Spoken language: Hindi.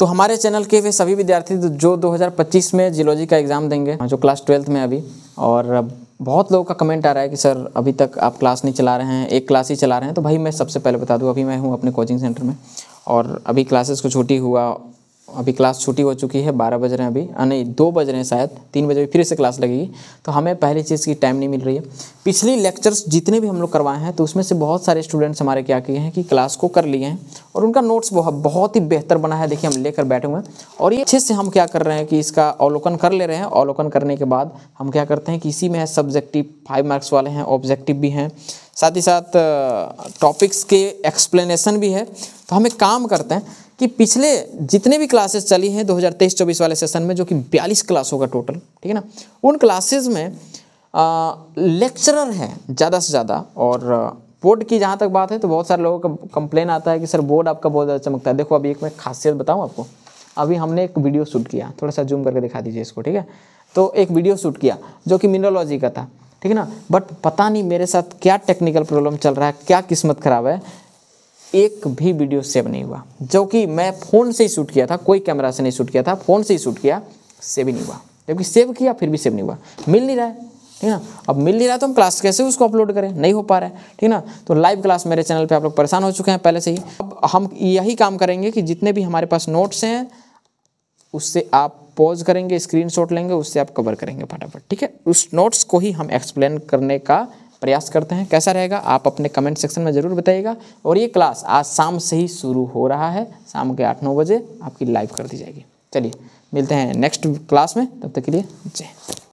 तो हमारे चैनल के वे सभी विद्यार्थी जो 2025 में जियोलॉजी का एग्ज़ाम देंगे जो क्लास ट्वेल्थ में अभी और बहुत लोगों का कमेंट आ रहा है कि सर अभी तक आप क्लास नहीं चला रहे हैं एक क्लास ही चला रहे हैं तो भाई मैं सबसे पहले बता दूँ अभी मैं हूँ अपने कोचिंग सेंटर में और अभी क्लासेस को छुट्टी हुआ अभी क्लास छुट्टी हो चुकी है बारह बज रहे हैं अभी नहीं दो बज रहे हैं शायद तीन बजे फिर से क्लास लगेगी तो हमें पहली चीज़ की टाइम नहीं मिल रही है पिछली लेक्चर्स जितने भी हम लोग करवाए हैं तो उसमें से बहुत सारे स्टूडेंट्स हमारे क्या किए हैं कि क्लास को कर लिए हैं और उनका नोट्स बहुत बहुत ही बेहतर बना है देखिए हम लेकर बैठे हुए हैं और ये अच्छे से हम क्या कर रहे हैं कि इसका अवलोकन कर ले रहे हैं अवलोकन करने के बाद हम क्या करते हैं कि इसी में है सब्जेक्टिव फाइव मार्क्स वाले हैं ऑब्जेक्टिव भी हैं साथ ही साथ टॉपिक्स के एक्सप्लेनेशन भी है तो हम एक काम करते हैं कि पिछले जितने भी क्लासेस चली हैं 2023-24 वाले सेशन में जो कि 42 क्लास होगा टोटल ठीक है ना उन क्लासेस में लेक्चरर हैं ज़्यादा से ज़्यादा और बोर्ड की जहाँ तक बात है तो बहुत सारे लोगों का कंप्लेन आता है कि सर बोर्ड आपका बहुत ज़्यादा चमकता है देखो अभी एक मैं खासियत बताऊँ आपको अभी हमने एक वीडियो शूट किया थोड़ा सा जूम करके दिखा दीजिए इसको ठीक है तो एक वीडियो शूट किया जो कि मिनरोलॉजी का था ठीक है ना बट पता नहीं मेरे साथ क्या टेक्निकल प्रॉब्लम चल रहा है क्या किस्मत खराब है एक भी वीडियो सेव नहीं हुआ जो कि मैं फ़ोन से ही शूट किया था कोई कैमरा से नहीं शूट किया था फ़ोन से ही शूट किया सेव ही नहीं हुआ जबकि सेव किया फिर भी सेव नहीं हुआ मिल नहीं रहा है ठीक ना अब मिल नहीं रहा तो हम क्लास कैसे उसको अपलोड करें नहीं हो पा रहा है ठीक ना तो लाइव क्लास मेरे चैनल पे आप लोग परेशान हो चुके हैं पहले से ही अब हम यही काम करेंगे कि जितने भी हमारे पास नोट्स हैं उससे आप पॉज करेंगे स्क्रीनशॉट लेंगे उससे आप कवर करेंगे फटाफट ठीक है उस नोट्स को ही हम एक्सप्लेन करने का प्रयास करते हैं कैसा रहेगा आप अपने कमेंट सेक्शन में ज़रूर बताइएगा और ये क्लास आज शाम से ही शुरू हो रहा है शाम के आठ नौ बजे आपकी लाइव कर दी जाएगी चलिए मिलते हैं नेक्स्ट क्लास में तब तक के लिए जय